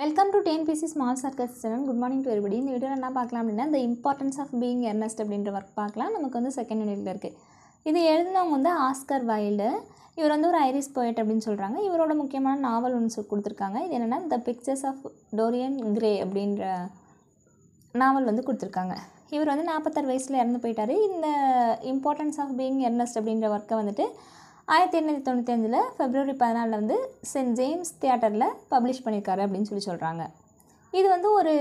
welcome to PC small circus seven good morning to everybody இந்த வீடியோவில் என்ன பார்க்கலாம் அப்படின்னா இந்த இம்பார்ட்டன்ஸ் ஆஃப் பீயிங் எர்னஸ்ட் அப்படின்ற ஒர்க் பார்க்கலாம் நமக்கு வந்து செகண்ட் யூனிட்ல இருக்குது இது எழுதினவங்க வந்து ஆஸ்கர் வைல்டு இவர் வந்து ஒரு ஐரிஸ் போய்ட் அப்படின்னு சொல்கிறாங்க இவரோட முக்கியமான நாவல் ஒன்று கொடுத்துருக்காங்க இது என்னென்னா the pictures of Dorian Gray அப்படின்ற நாவல் வந்து கொடுத்துருக்காங்க இவர் வந்து நாற்பத்தாறு வயசில் இறந்து போயிட்டார் இந்த இம்பார்ட்டன்ஸ் ஆஃப் பீயிங் எர்னஸ்ட் அப்படின்ற ஒர்க்கை வந்துட்டு ஆயிரத்தி எண்ணூற்றி தொண்ணூற்றி அஞ்சில் ஃபெப்ரவரி பதினாலில் வந்து சென்ட் ஜேம்ஸ் தியேட்டரில் பப்ளிஷ் பண்ணியிருக்காரு அப்படின்னு சொல்லி சொல்கிறாங்க இது வந்து ஒரு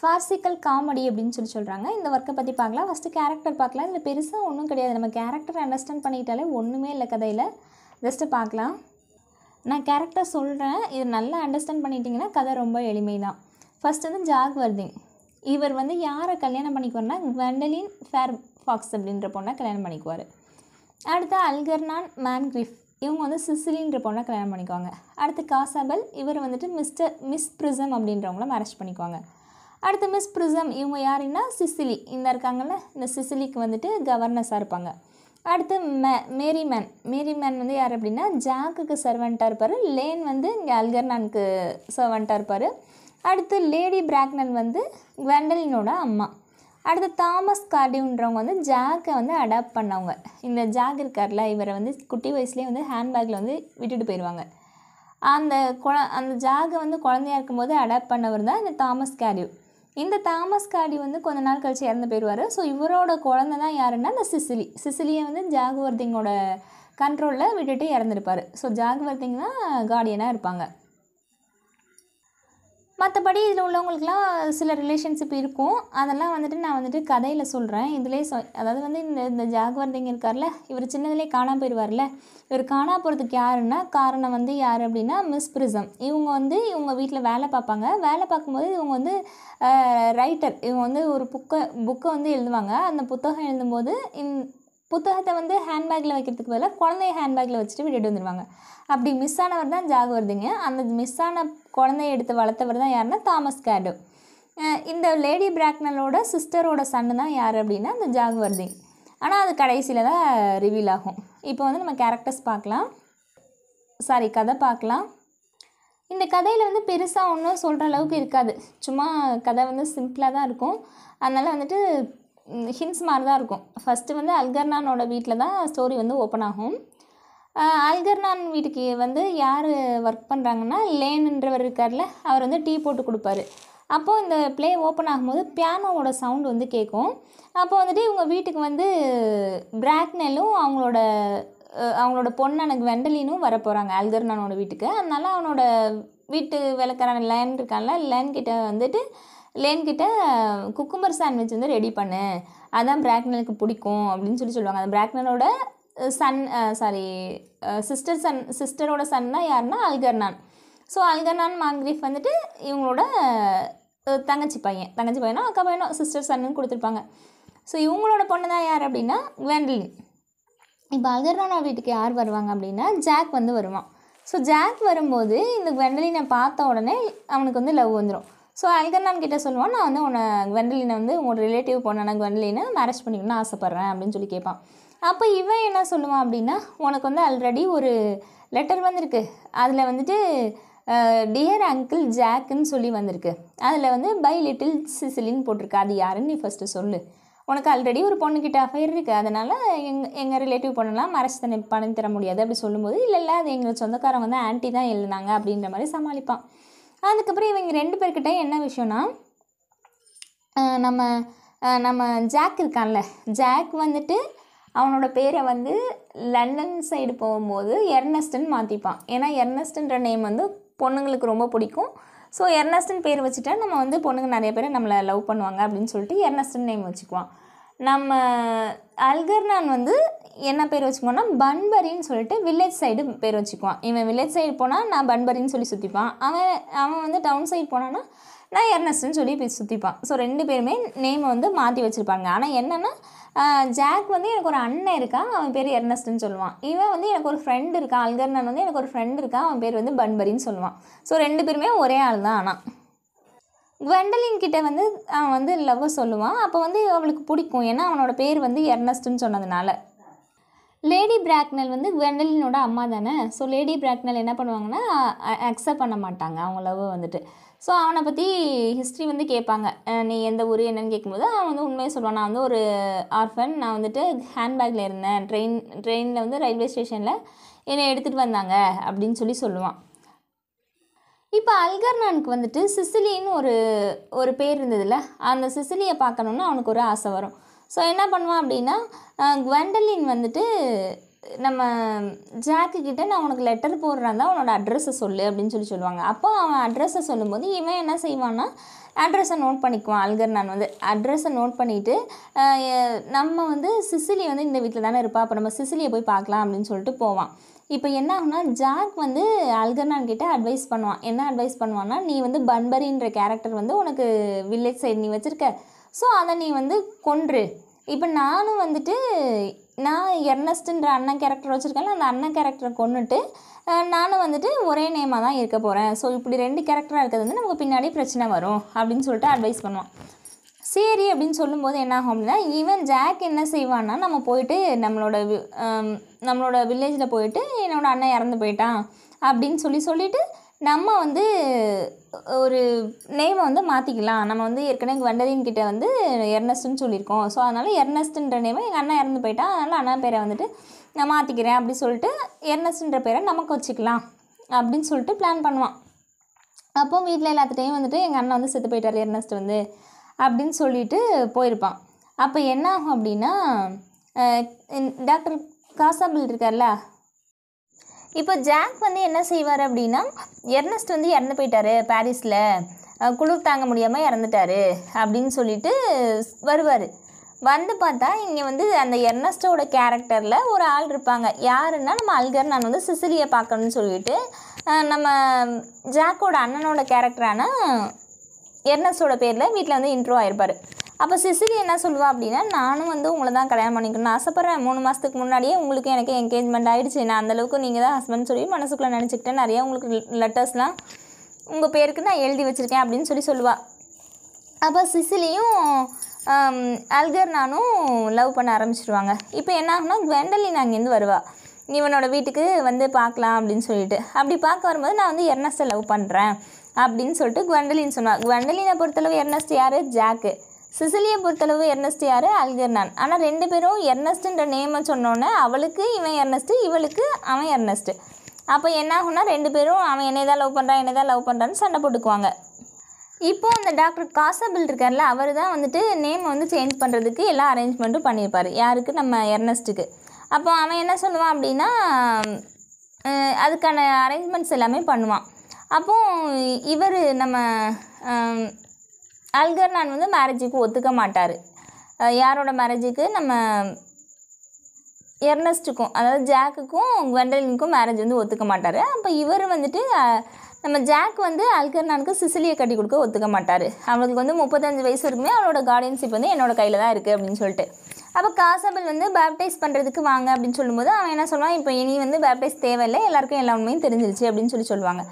ஃபார்சிக்கல் காமெடி அப்படின்னு சொல்லி சொல்கிறாங்க இந்த ஒர்க்கை பற்றி பார்க்கலாம் ஃபஸ்ட்டு கேரக்டர் பார்க்கலாம் இதில் பெருசாக ஒன்றும் கிடையாது நம்ம கேரக்டர் அண்டர்ஸ்டாண்ட் பண்ணிக்கிட்டாலே ஒன்றுமே இல்லை கதையில் ஜஸ்ட்டு பார்க்கலாம் நான் கேரக்டர் சொல்கிறேன் இது நல்லா அண்டர்ஸ்டாண்ட் பண்ணிட்டீங்கன்னா கதை ரொம்ப எளிமை தான் ஃபஸ்ட் வந்து ஜாக்வர்திங் இவர் வந்து யாரை கல்யாணம் பண்ணிக்குவார்னா வெண்டலின் ஃபேர் ஃபாக்ஸ் அப்படின்ற பொண்ணை கல்யாணம் பண்ணிக்குவார் அடுத்து அல்கர்னான் மேன்கிரிஃப் இவங்க வந்து சிசிலின்ற பொண்ணை கல்யாணம் பண்ணிக்குவாங்க அடுத்து காசாபல் இவர் வந்துட்டு மிஸ்டர் மிஸ் பிரிசம் அப்படின்றவங்கள மேரேஜ் பண்ணிக்குவாங்க அடுத்து மிஸ் பிரிசம் இவங்க யாருன்னா சிசிலி இந்த இருக்காங்கல்ல இந்த சிசிலிக்கு வந்துட்டு கவர்னஸாக இருப்பாங்க அடுத்து மே மேரி மேன் மேரி மேன் வந்து யார் அப்படின்னா ஜாக்குக்கு சர்வெண்ட்டாக இருப்பார் லேன் வந்து இங்கே அல்கர்னானுக்கு சர்வெண்ட்டாக இருப்பார் அடுத்து லேடி பிராக்னன் வந்து குவெண்டலினோட அம்மா அடுத்து தாமஸ் கார்டின்றவங்க வந்து ஜாக்கை வந்து அடாப்ட் பண்ணவங்க இந்த ஜாக் இருக்கார்ல இவரை வந்து குட்டி வயசுலேயே வந்து ஹேண்ட்பேக்கில் வந்து விட்டுட்டு போயிடுவாங்க அந்த குழ அந்த ஜாகை வந்து குழந்தையா இருக்கும்போது அடாப்ட் பண்ணவர் தான் இந்த தாமஸ் கேடியூ இந்த தாமஸ் காடி வந்து கொஞ்ச நாள் கழிச்சு இறந்து போயிடுவார் ஸோ இவரோட குழந்த தான் யாருன்னா இந்த சிசிலி சிசிலியை வந்து ஜாகுவர்திங்கோட கண்ட்ரோலில் விட்டுட்டு இறந்துருப்பார் ஸோ ஜாகுவர்திங் தான் கார்டியனாக இருப்பாங்க மற்றபடி இதில் உள்ளவங்களுக்குலாம் சில ரிலேஷன்ஷிப் இருக்கும் அதெல்லாம் வந்துட்டு நான் வந்துட்டு கதையில் சொல்கிறேன் இதிலே சொ அதாவது வந்து இந்த இந்த ஜாகவர்திங்க இருக்கார்ல இவர் சின்னதிலே காணாமல் போயிடுவார்ல இவர் காணா போகிறதுக்கு யாருன்னா காரணம் வந்து யார் அப்படின்னா மிஸ் பிரிசம் இவங்க வந்து இவங்க வீட்டில் வேலை பார்ப்பாங்க வேலை பார்க்கும்போது இவங்க வந்து ரைட்டர் இவங்க வந்து ஒரு புக்கை புக்கை வந்து எழுதுவாங்க அந்த புத்தகம் எழுதும்போது இந் புத்தகத்தை வந்து ஹேண்ட்பேக்கில் வைக்கிறதுக்கு பதிலாக குழந்தைய ஹேண்ட்பேக்கில் வச்சுட்டு விட்டுட்டு வந்துடுவாங்க அப்படி மிஸ் ஆனவர் தான் ஜாகவர்திங்க அந்த மிஸ் ஆன குழந்தைய எடுத்து வளர்த்தவர் தான் யாருன்னா தாமஸ் கேடோ இந்த லேடி பிராக்னலோட சிஸ்டரோட சன்னு தான் யார் அப்படின்னா அந்த ஜாகுவர்தின் ஆனால் அது கடைசியில் தான் ரிவீல் ஆகும் இப்போ வந்து நம்ம கேரக்டர்ஸ் பார்க்கலாம் சாரி கதை பார்க்கலாம் இந்த கதையில் வந்து பெருசாக ஒன்றும் சொல்கிற அளவுக்கு இருக்காது சும்மா கதை வந்து சிம்பிளாக தான் இருக்கும் அதனால் வந்துட்டு ஹின்ஸ் மாதிரி தான் இருக்கும் ஃபஸ்ட்டு வந்து அல்கர்னானோட வீட்டில் தான் ஸ்டோரி வந்து ஓப்பன் ஆகும் அல்கர்னான் வீட்டுக்கு வந்து யார் ஒர்க் பண்ணுறாங்கன்னா லேனுன்றவர் இருக்கார்ல அவர் வந்து டீ போட்டு கொடுப்பாரு அப்போது இந்த ப்ளே ஓப்பன் ஆகும்போது பியானோவோட சவுண்ட் வந்து கேட்கும் அப்போது வந்துட்டு இவங்க வீட்டுக்கு வந்து பிராக்னெல்லும் அவங்களோட அவங்களோட பொண்ணனுக்கு வெண்டலினும் வர போகிறாங்க அல்கர்னானோட வீட்டுக்கு அதனால அவனோட வீட்டு விளக்கறான லேன் இருக்கான்ல லேன் கிட்ட வந்துட்டு லேன் கிட்ட குக்கும்பர் சாண்ட்விச் வந்து ரெடி பண்ணு அதுதான் பிராக்னலுக்கு பிடிக்கும் அப்படின்னு சொல்லி சொல்லுவாங்க அந்த பிராக்னலோட சன் சாரி சிஸ்டர் சன் சிஸ்டரோட சன்னா யாருன்னா அல்கர்னான் ஸோ அல்கர்னான் மாங்கிரீஃப் வந்துட்டு இவங்களோட தங்கச்சி பையன் தங்கச்சி பையனும் அக்கா பையனும் சிஸ்டர் சன்னுன்னு கொடுத்துருப்பாங்க ஸோ இவங்களோட பொண்ணு தான் யார் அப்படின்னா குவெண்டலின் இப்போ அல்கர்னான் வீட்டுக்கு யார் வருவாங்க அப்படின்னா ஜாக் வந்து வருவான் ஸோ ஜாக் வரும்போது இந்த குவெண்டலினை பார்த்த உடனே அவனுக்கு வந்து லவ் வந்துடும் ஸோ அல்கர்னான் கிட்டே சொல்லுவான் நான் வந்து உன்னை குவெண்டலினை வந்து உங்களோட ரிலேட்டிவ் பொண்ணான குவெண்டலினை மேரேஜ் பண்ணிக்கணும்னு ஆசைப்பட்றேன் அப்படின்னு சொல்லி கேட்பான் அப்போ இவன் என்ன சொல்லுவான் அப்படின்னா உனக்கு வந்து ஆல்ரெடி ஒரு லெட்டர் வந்திருக்கு அதில் வந்துட்டு டியர் அங்கிள் ஜாக்குன்னு சொல்லி வந்திருக்கு அதில் வந்து பை லிட்டில் சிசிலின்னு போட்டிருக்கு அது யாருன்னு நீ ஃபஸ்ட்டு சொல்லு உனக்கு ஆல்ரெடி ஒரு பொண்ணுக்கிட்ட அஃபைர் இருக்குது அதனால் எங் எங்கள் ரிலேட்டிவ் பொண்ணெல்லாம் மறைச்சி தண்ணி பணம் தர முடியாது அப்படி சொல்லும்போது இல்லை இல்லை அது எங்கள் சொந்தக்காரங்க வந்து ஆன்ட்டி தான் எழுதினாங்க அப்படின்ற மாதிரி சமாளிப்பான் அதுக்கப்புறம் இவங்க ரெண்டு பேர்கிட்ட என்ன விஷயம்னா நம்ம நம்ம ஜாக் இருக்கான்ல ஜாக் வந்துட்டு அவனோட பேரை வந்து லண்டன் சைடு போகும்போது எர்னஸ்டன் மாற்றிப்பான் ஏன்னா எர்னஸ்டன்ற நேம் வந்து பொண்ணுங்களுக்கு ரொம்ப பிடிக்கும் ஸோ எர்னஸ்டன் பேர் வச்சுட்டா நம்ம வந்து பொண்ணுங்க நிறைய பேரை நம்மளை லவ் பண்ணுவாங்க அப்படின்னு சொல்லிட்டு எர்னஸ்டன் நேம் வச்சுக்குவான் நம்ம அல்கர்னான் வந்து என்ன பேர் வச்சுக்குவோன்னா பன்பரின்னு சொல்லிட்டு வில்லேஜ் சைடு பேர் வச்சுக்குவான் இவன் வில்லேஜ் சைடு போனால் நான் பன்பரின்னு சொல்லி சுற்றிப்பான் அவன் அவன் வந்து டவுன் சைடு போனான்னா நான் எர்னஸ்ட்னு சொல்லி சுற்றிப்பான் ஸோ ரெண்டு பேருமே நேமை வந்து மாற்றி வச்சுருப்பாங்க ஆனால் என்னென்னா ஜாக் வந்து எனக்கு ஒரு அண்ணன் இருக்கான் அவன் பேர் எர்னஸ்ட்னு சொல்லுவான் இவன் வந்து எனக்கு ஒரு ஃப்ரெண்டு இருக்கான் அல்கர்னன் வந்து எனக்கு ஒரு ஃப்ரெண்டு இருக்கான் அவன் பேர் வந்து பன்பரின்னு சொல்லுவான் ஸோ ரெண்டு பேருமே ஒரே ஆள் தான் ஆனால் குவெண்டலின் கிட்ட வந்து அவன் வந்து லவ் சொல்லுவான் அப்போ வந்து அவளுக்கு பிடிக்கும் ஏன்னா அவனோட பேர் வந்து எர்னஸ்ட்னு சொன்னதுனால லேடி பிராக்னல் வந்து வெண்டலினோட அம்மா தானே ஸோ லேடி பிராக்னல் என்ன பண்ணுவாங்கன்னா அக்செப்ட் பண்ண மாட்டாங்க அவங்க லவ் வந்துட்டு ஸோ அவனை பற்றி ஹிஸ்ட்ரி வந்து கேட்பாங்க நீ எந்த ஊர் என்னன்னு கேட்கும்போது அவன் வந்து உண்மையை சொல்லுவான் நான் வந்து ஒரு ஆர்ஃபன் நான் வந்துட்டு ஹேண்ட்பேக்கில் இருந்தேன் ட்ரெயின் ட்ரெயினில் வந்து ரயில்வே ஸ்டேஷனில் என்னை எடுத்துகிட்டு வந்தாங்க அப்படின்னு சொல்லி சொல்லுவான் இப்போ அல்கர்னானுக்கு வந்துட்டு சிசிலின்னு ஒரு ஒரு பேர் இருந்ததில்ல அந்த சிசிலியை பார்க்கணுன்னு அவனுக்கு ஒரு ஆசை வரும் ஸோ என்ன பண்ணுவான் அப்படின்னா குவெண்டலின் வந்துட்டு நம்ம ஜாக்கு கிட்டே நான் உனக்கு லெட்டர் போடுறாங்க அவனோட அட்ரஸை சொல்லு அப்படின்னு சொல்லி சொல்லுவாங்க அப்போ அவன் அட்ரஸை சொல்லும்போது இவன் என்ன செய்வான்னா அட்ரஸை நோட் பண்ணிக்குவான் அல்கர் நான் வந்து அட்ரஸை நோட் பண்ணிவிட்டு நம்ம வந்து சிசிலி வந்து இந்த வீட்டில் தானே இருப்பா அப்போ நம்ம சிசிலியை போய் பார்க்கலாம் அப்படின்னு சொல்லிட்டு போவான் இப்போ என்ன ஆகுனா ஜாக் வந்து அல்கர்னான் கிட்டே அட்வைஸ் பண்ணுவான் என்ன அட்வைஸ் பண்ணுவான்னா நீ வந்து பன்பரின்ற கேரக்டர் வந்து உனக்கு வில்லேஜ் சைடு நீ வச்சுருக்க ஸோ அதை நீ வந்து கொன்று இப்போ நானும் வந்துட்டு நான் எர்னஸ்ட்டுன்ற அண்ணன் கேரக்டர் வச்சுருக்கேன் அந்த அண்ணன் கேரக்டரை கொண்டுட்டு நானும் வந்துட்டு ஒரே நேமாக தான் இருக்க போகிறேன் ஸோ இப்படி ரெண்டு கேரக்டராக இருக்கிறது வந்து நமக்கு பின்னாடி பிரச்சனை வரும் அப்படின்னு சொல்லிட்டு அட்வைஸ் பண்ணுவான் சரி அப்படின்னு சொல்லும்போது என்ன ஆகும் அப்படின்னா ஈவன் ஜாக் என்ன செய்வான்னா நம்ம போயிட்டு நம்மளோட நம்மளோட வில்லேஜில் போயிட்டு என்னோடய அண்ணன் இறந்து போயிட்டான் அப்படின்னு சொல்லி சொல்லிவிட்டு நம்ம வந்து ஒரு நேமை வந்து மாற்றிக்கலாம் நம்ம வந்து ஏற்கனவே எங்கள் வண்டதின் கிட்டே வந்து எர்னஸ்ட்டுன்னு சொல்லியிருக்கோம் ஸோ அதனால் எர்னஸ்ட்டுன்ற நேமை எங்கள் அண்ணா இறந்து போயிட்டா அதனால் அண்ணா பேரை வந்துட்டு நான் மாற்றிக்கிறேன் அப்படின்னு சொல்லிட்டு எர்னஸ்ட்டுன்ற பேரை நமக்கு வச்சுக்கலாம் அப்படின்னு சொல்லிட்டு பிளான் பண்ணுவான் அப்போ வீட்டில் எல்லாத்துட்டையும் வந்துட்டு எங்கள் அண்ணா வந்து செத்து போயிட்டார் எர்னஸ்ட் வந்து அப்படின்னு சொல்லிட்டு போயிருப்பான் அப்போ என்ன ஆகும் அப்படின்னா டாக்டர் காசாபில் இருக்கார்ல இப்போ ஜாக் வந்து என்ன செய்வார் அப்படின்னா எர்னஸ்ட் வந்து இறந்து போயிட்டாரு பாரிஸில் குளிர் தாங்க முடியாமல் இறந்துட்டாரு அப்படின்னு சொல்லிட்டு வருவார் வந்து பார்த்தா இங்கே வந்து அந்த எர்னஸ்டோட கேரக்டரில் ஒரு ஆள் இருப்பாங்க யாருன்னா நம்ம அல்கர் நான் வந்து சிசிலியை பார்க்கணும்னு சொல்லிட்டு நம்ம ஜாக்கோட அண்ணனோட கேரக்டரான எர்னஸ்டோட பேரில் வீட்டில் வந்து இன்ட்ரோ ஆகிருப்பார் அப்போ சிசிலி என்ன சொல்லுவா அப்படின்னா நானும் வந்து உங்களை தான் கல்யாணம் பண்ணிக்கணும் ஆசைப்பட்றேன் மூணு மாதத்துக்கு முன்னாடியே உங்களுக்கு எனக்கு என்கேஜ்மெண்ட் ஆகிடுச்சு நான் அந்தளவுக்கு நீங்கள் தான் ஹஸ்பண்ட் சொல்லி மனசுக்குள்ளே நினச்சிக்கிட்டேன் நிறையா உங்களுக்கு லெட்டர்ஸ்லாம் உங்கள் பேருக்கு நான் எழுதி வச்சுருக்கேன் அப்படின்னு சொல்லி சொல்லுவாள் அப்போ சிசிலியும் அல்கர் நானும் லவ் பண்ண ஆரம்பிச்சிருவாங்க இப்போ என்ன ஆகுனா நான் அங்கேருந்து வருவாள் இவனோட வீட்டுக்கு வந்து பார்க்கலாம் அப்படின்னு சொல்லிட்டு அப்படி பார்க்க வரும்போது நான் வந்து எர்னஸ்ட்டை லவ் பண்ணுறேன் அப்படின்னு சொல்லிட்டு குவண்டலின்னு சொன்னாள் குவெண்டலினை பொறுத்தளவு எர்னஸ்ட் யார் ஜாக்கு சிசிலியை பொறுத்தளவு எர்னஸ்ட் யார் அல்கர்னான் ஆனால் ரெண்டு பேரும் எர்னஸ்ட்ன்ற நேமை சொன்னோன்னே அவளுக்கு இவன் எர்னஸ்ட் இவளுக்கு அவன் எர்னஸ்ட் அப்போ என்ன ஆகும்னா ரெண்டு பேரும் அவன் என்னை தான் லவ் பண்ணுறான் என்னை தான் லவ் பண்ணுறான்னு சண்டை போட்டுக்குவாங்க இப்போது அந்த டாக்டர் காசபிள் இருக்கார்ல அவர் தான் வந்துட்டு நேம் வந்து சேஞ்ச் பண்ணுறதுக்கு எல்லா அரேஞ்ச்மெண்ட்டும் பண்ணியிருப்பார் யாருக்கு நம்ம எர்னஸ்ட்டுக்கு அப்போ அவன் என்ன சொல்லுவான் அப்படின்னா அதுக்கான அரேஞ்ச்மெண்ட்ஸ் எல்லாமே பண்ணுவான் அப்போது இவர் நம்ம அல்கர்னான் வந்து மேரேஜுக்கு ஒத்துக்க மாட்டார் யாரோட மேரேஜுக்கு நம்ம எர்னஸ்ட்டுக்கும் அதாவது ஜாக்குக்கும் குவெண்டலினுக்கும் மேரேஜ் வந்து ஒத்துக்க மாட்டார் அப்போ இவர் வந்துட்டு நம்ம ஜாக் வந்து அல்கர்னானுக்கு சிசிலியை கட்டி கொடுக்க ஒத்துக்க மாட்டார் அவளுக்கு வந்து முப்பத்தஞ்சு வயசு வரைக்குமே அவளோட கார்டியன்ஷிப் வந்து என்னோடய கையில் தான் இருக்குது அப்படின்னு சொல்லிட்டு அப்போ காசாபில் வந்து பேப்டைஸ் பண்ணுறதுக்கு வாங்க அப்படின்னு சொல்லும்போது அவன் என்ன சொல்லுவான் இப்போ இனி வந்து பேப்டைஸ் தேவையில்லை எல்லாருக்கும் எல்லா உண்மையும் தெரிஞ்சிருச்சு அப்படின்னு சொல்லி சொல்லுவாங்க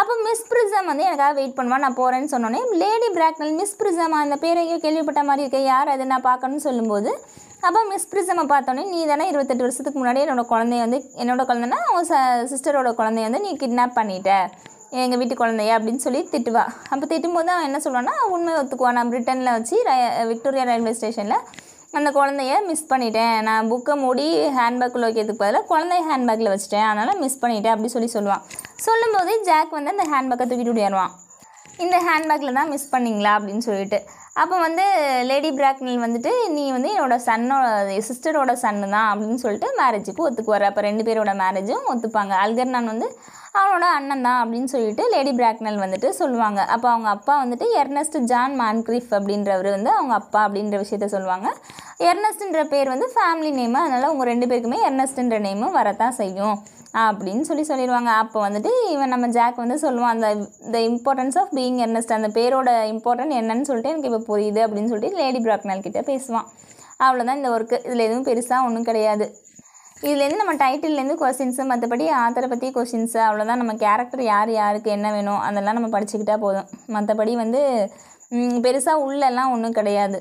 அப்போ மிஸ் பிரிசம் வந்து எனக்காக வெயிட் பண்ணுவான் நான் போகிறேன்னு சொன்னோன்னே லேடி பிராக்னல் மிஸ் பிரிசம் அந்த பேரையே கேள்விப்பட்ட மாதிரி இருக்க யார் அதை நான் பார்க்கணும்னு சொல்லும்போது அப்போ மிஸ் பிரிசம்மை பார்த்தோன்னே நீ தானே இருபத்தெட்டு வருஷத்துக்கு முன்னாடி என்னோடய குழந்தைய வந்து என்னோடய குழந்தைன்னா அவன் ச சிஸ்டரோட குழந்தைய வந்து நீ கிட்னாப் பண்ணிட்ட எங்கள் வீட்டு குழந்தைய அப்படின்னு சொல்லி திட்டுவா அப்போ திட்டும்போது அவன் என்ன சொல்லுவான்னா உண்மை ஒத்துக்குவான் நான் பிரிட்டனில் வச்சு விக்டோரியா ரயில்வே ஸ்டேஷனில் அந்த குழந்தைய மிஸ் பண்ணிட்டேன் நான் புக்கை மூடி ஹேண்ட்பேக்கில் வைக்கிறதுக்கு பதிலாக குழந்தைய ஹேண்ட்பேக்கில் வச்சுட்டேன் அதனால் மிஸ் பண்ணிட்டேன் அப்படி சொல்லி சொல்லுவான் சொல்லும்போது ஜாக் வந்து அந்த ஹேண்ட்பேக்கை தூக்கிட்டு விடுவான் இந்த ஹேண்ட்பேக்கில் தான் மிஸ் பண்ணிங்களா அப்படின்னு சொல்லிட்டு அப்போ வந்து லேடி பிராக்னில் வந்துட்டு நீ வந்து என்னோடய சன்னோட சிஸ்டரோட சன்னு தான் அப்படின்னு சொல்லிட்டு மேரேஜுக்கு ஒத்துக்குவார் அப்போ ரெண்டு பேரோட மேரேஜும் ஒத்துப்பாங்க அல்கர்னான் வந்து அவனோட அண்ணன் தான் அப்படின்னு சொல்லிட்டு லேடி பிராக்னல் வந்துட்டு சொல்லுவாங்க அப்போ அவங்க அப்பா வந்துட்டு எர்னஸ்ட் ஜான் மான்க்ரிஃப் அப்படின்றவர் வந்து அவங்க அப்பா அப்படின்ற விஷயத்த சொல்லுவாங்க எர்னஸ்ட்ன்ற பேர் வந்து ஃபேமிலி நேமு அதனால் அவங்க ரெண்டு பேருக்குமே எர்னஸ்ட்ன்ற நேமும் வரத்தான் செய்யும் அப்படின்னு சொல்லி சொல்லிடுவாங்க அப்போ வந்துட்டு இவன் நம்ம ஜாக் வந்து சொல்லுவான் அந்த the importance of being Earnest அந்த பேரோட இம்பார்ட்டன்ட் என்னன்னு சொல்லிட்டு எனக்கு இப்போ புரியுது அப்படின்னு சொல்லிட்டு லேடி பிராக்னால் கிட்டே பேசுவான் அவ்வளோதான் இந்த ஒர்க்கு இதில் எதுவும் பெருசாக ஒன்றும் கிடையாது இதுலேருந்து நம்ம டைட்டில்லேருந்து கொஸ்டின்ஸு மற்றபடி ஆத்தரை பற்றி கொஸ்டின்ஸு அவ்வளோதான் நம்ம கேரக்டர் யார் யாருக்கு என்ன வேணும் அதெல்லாம் நம்ம படிச்சுக்கிட்டா போதும் மற்றபடி வந்து பெருசாக உள்ளெல்லாம் ஒன்றும் கிடையாது